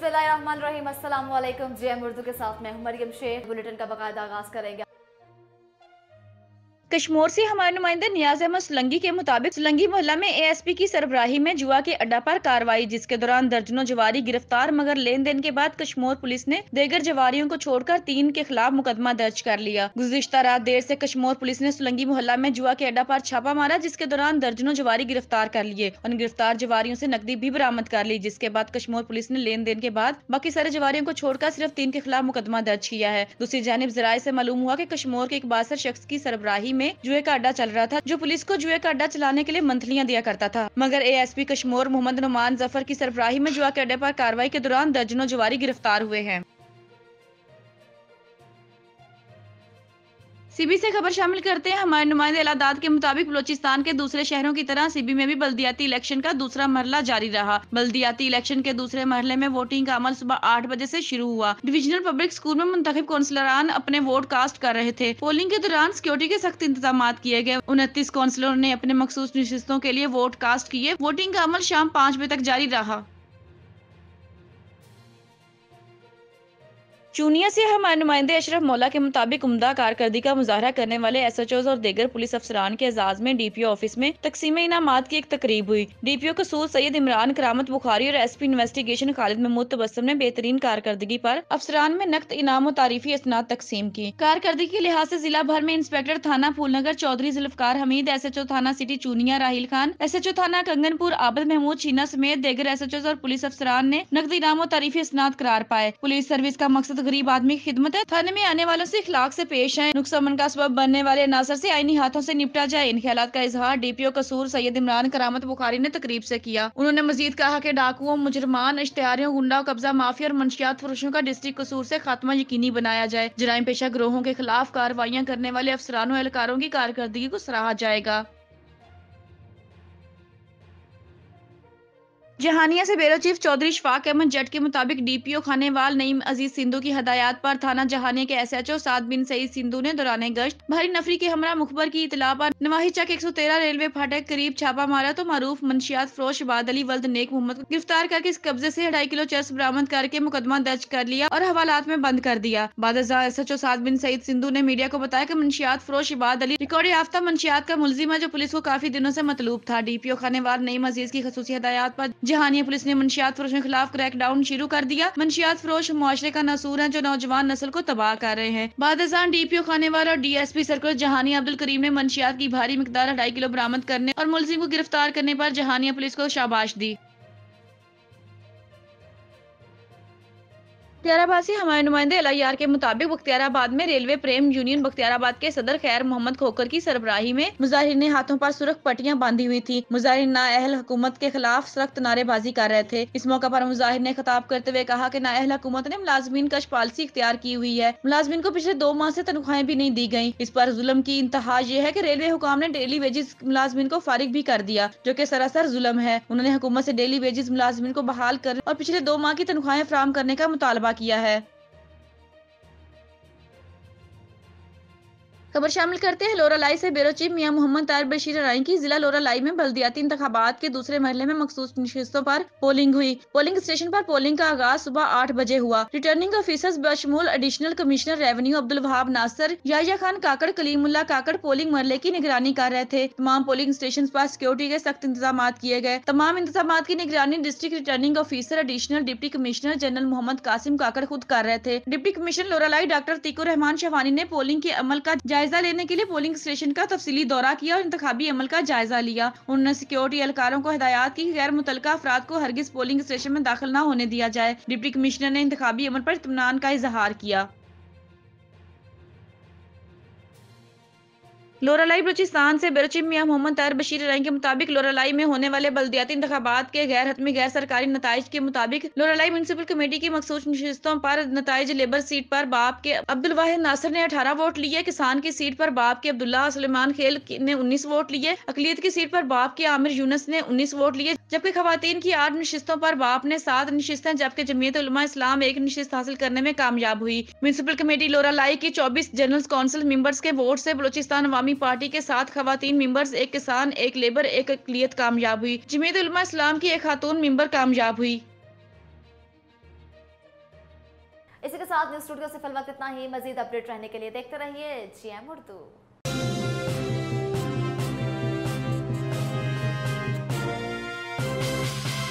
बिस्मिल्लाम Aslam jam Urdu के साथ मैं हूं मरियम शेख बुलेटिन का बाकायदा आगाज करेंगे कश्मोर से हमारे नुमाइंदे नियाज अहमद सुलंगी के मुताबिक सुलंगी मोहल्ला में एएसपी की सरबराही में जुआ के अड्डा पर कार्रवाई जिसके दौरान दर्जनों जवारी गिरफ्तार मगर लेन देन के बाद कश्मोर पुलिस ने देगर जवारियों को छोड़कर तीन के खिलाफ मुकदमा दर्ज कर लिया गुजश्ता रात देर से कश्मोर पुलिस ने सुलंगी मोहल्ला में जुआ के अड्डा पर छापा मारा जिसके दौरान दर्जनों जवारी गिरफ्तार कर लिए उन गिरफ्तार जवारियों से नकदी भी बरामद कर ली जिसके बाद कश्मोर पुलिस ने लेन देन के बाद बाकी सारे जवारियों को छोड़कर सिर्फ तीन के खिलाफ मुकदमा दर्ज किया है दूसरी जानब जराये ऐसी मालूम हुआ की कश्मोर के एक बासर शख्स की सरबराही में जुए का अड्डा चल रहा था जो पुलिस को जुए का अड्डा चलाने के लिए मंथलियाँ दिया करता था मगर पी कश्मोर मोहम्मद नुमान जफर की सरबराही में जुआ के अड्डे आरोप कार्रवाई के दौरान दर्जनों जुआरी गिरफ्तार हुए हैं सीबी से खबर शामिल करते हैं हमारे नुमाइंदे अलादाद के मुताबिक बलोचिस्तान के दूसरे शहरों की तरह सीबी में भी बल्दियाती इलेक्शन का दूसरा मरला जारी रहा बल्दियाती इलेक्शन के दूसरे मरले में वोटिंग का अमल सुबह आठ बजे से शुरू हुआ डिवीजनल पब्लिक स्कूल में मुंतब कौंसलरान अपने वोट कास्ट कर रहे थे पोलिंग के दौरान सिक्योरिटी के सख्त इंतजाम किए गए उनतीस काउंसिलरों ने अपने मखसूस नशस्तों के लिए वोट कास्ट किए वोटिंग का अमल शाम पाँच बजे तक जारी रहा चूनिया से हमारे नुमाइंदे अशरफ मौला के मुताबिक उमदा कारकर्दी का मुजाहरा करने वाले एस एच ओज और देगर पुलिस अफसरान के एजाज में डी पी ओ ऑफिस में तकसीम इनामत की एक तकरीब हुई डी पी ओ कसूर सैयद इमरान करामत बुखारी और S P investigation Khalid Mahmood Tabassum ने बेहतरीन कारकर्दगी पर अफसरान में नकद इनाम और तारीफी असनाद तकसीम की कारकर्दगी के लिहाज से जिला भर में इंस्पेक्टर थाना Phoolnagar Chaudhry Zulfiqar Hameed S H O थाना city Chunian Rahil Khan S H O थाना कंगनपुर आबद महमूद छीना समेत देगर एस एच ओज और पुलिस अफसरान ने नकद इनाम और तारीफी असनाद करार पाए पुलिस सर्विस का मकसद सख्त गरीब आदमी की खिदमत है थाने में आने वालों ऐसी इखलाक ऐसी पेश है नुकसान का सबब बनने वाले अनासर ऐसी आईनी हाथों से निपटा जाए इन ख्याल का इजहार डी पी ओ कसूर सैयद इमरान करामत बुखारी ने तकरीब ऐसी किया उन्होंने मजीद कहा की डाकुओं मुजरमान इश्तारियों गुंडा कब्जा माफिया और मंशियात फुरुशों का डिस्ट्रिक्ट कसूर ऐसी खात्मा यकीनी बनाया जाए जराइम पेशा ग्रोहों के खिलाफ कार्रवाइयाँ करने वाले अफसरानों एहलकारों की कारकर्दगी को सराहा जाएगा जहानिया से बेरो चीफ चौधरी शफाक अहमद जट के मुताबिक डीपीओ खानेवाल नईम अजीज सिंधु की हदायत पर थाना जहानिया के एसएचओ साद बिन सईद सिंधु ने दौरान गश्त भारी नफरी के हमरा मुखबर की इतला पर नवाही चक तेरह रेलवे फाटक करीब छापा मारा तो मरूफ मंशियात फरोश बाद अली वल्द नेक मोहम्मद गिरफ्तार करके इस कब्जे ऐसी ढाई किलो चर्च बरामद करके मुकदमा दर्ज कर लिया और हवालात में बंद कर दिया बाद S H O Saad bin Saeed Sindhu ने मीडिया को बताया की मंशियात फरोश इबाद अली रिकॉर्ड याफ्ता मंशियात का मुलजिम है जो पुलिस को काफी दिनों ऐसी मतलूब था डीपीओ खानेवाल नईम अजीज की खसूसी हदायत आरोप जहानिया पुलिस ने मंशियात फरोश के खिलाफ क्रैक डाउन शुरू कर दिया मनशियात फरोश मुआरे का नसूर है जो नौजवान नस्ल को तबाह कर रहे हैं बादशान D P O Khanewal और D S P circle Jahanian Abdul Karim ने मंशियात की भारी मकदार ढाई किलो बरामद करने और मुलजिम को गिरफ्तार करने आरोप जहानिया पुलिस को शाबाश दी बख्तियाराबाद से हमारे नुमाइंदे एल के मुताबिक बख्तियाराबाद में रेलवे प्रेम यूनियन बख्तियाराबाद के सदर खैर मोहम्मद खोकर की सरबराही में मुजाहिर ने हाथों पर सुरख पट्टियां बांधी हुई थी मुजाहिर अहल हुकूमत के खिलाफ सख्त नारेबाजी कर रहे थे इस मौके पर मुजाहिर ने खताब करते हुए कहा की ना अहल हुकूमत ने मुलाजमीन कश पॉलिसी इख्तियार की हुई है मुलाजमीन को पिछले दो माह ऐसी तनख्वाहें भी नहीं दी गयी इस पर जुलम की इंतहा यह है की रेलवे हुकाम ने डेली वेजेस मुलाजमीन को फारिग भी कर दिया जो की सरासर जुलम है उन्होंने हुकूमत ऐसी डेली वेजेस मुलाजमीन को बहाल कर और पिछले दो माह की तनख्वाहें फ्राहम करने का मुतालबा किया है खबर शामिल करते हैं लोरालाई से ब्यूरो चीफ मियां मोहम्मद तार बशीर राय की जिला लोरालाई में बल्दियाती इंतबात के दूसरे महल में मखसूस नशस्तों पर पोलिंग हुई पोलिंग स्टेशन पर पोलिंग का आगाज सुबह आठ बजे हुआ रिटर्निंग ऑफिसर्स बशमूल additional commissioner revenue Abdul Wahab Nasir Yahya Khan Kakar Kalimullah Kakar polling मरले की निगरानी कर रहे थे तमाम पोलिंग स्टेशन आरोप सिक्योरिटी के सख्त इंतजाम किए गए तमाम इंतजाम की निगरानी district returning officer additional deputy commissioner general Muhammad Qasim Kakar खुद कर रहे थे deputy commissioner Loralai doctor Tiqur Rahman Shawani ने पोलिंग के अमल का जायजा लेने के लिए पोलिंग स्टेशन का तफसली दौरा किया और इंतबी अमल का जायजा लिया उन्होंने सिक्योरिटी एहलकारों को हदायत की गैर मुतल अफराद को हरगिज पोलिंग स्टेशन में दाखिल न होने दिया जाए डिप्टी कमिश्नर ने इंतबी अमल पर इतमान का इजहार किया लोरालाई बलोचिस्तान से बेरचिम मियाँ मोहम्मद तैर बशीर राय के मुताबिक लोरालाई में होने वाले बल्दियाती इंतबात के गैर हतमी गैर सरकारी नतज के मुताबिक लोरालाई म्यूनसिपल कमेटी की मखसूस नशस्तों पर नतज लेबर सीट पर बाप के अब्दुल वाहिद नासर ने अठारह वोट लिए किसान की सीट पर बाप के अब्दुल्ला सलमान खेल ने उन्नीस वोट लिए अकलीत की सीट पर बाप के आमिर यूनस ने उन्नीस वोट लिए जबकि खातन की आठ नशस्तों पर बाप ने सात नशस्तें जबकि उलमा इस्लाम एक नशस्त हासिल करने में कामयाब हुई म्यूनसिपल कमेटी लोरालाई की चौबीस जनरल काउंसिल मेम्बर्स के वोट ऐसी बलोचिस्तान अवामी अवामी पार्टी के साथ खातन मेम्बर्स एक किसान एक लेबर एक अकलीत कामयाब हुई जमीत उलमा इस्लाम की एक खातून मेम्बर कामयाब हुई इसी के साथ न्यूज स्टूडियो से फिलहाल इतना ही मजीद अपडेट रहने के लिए देखते रहिए जी एम उर्दू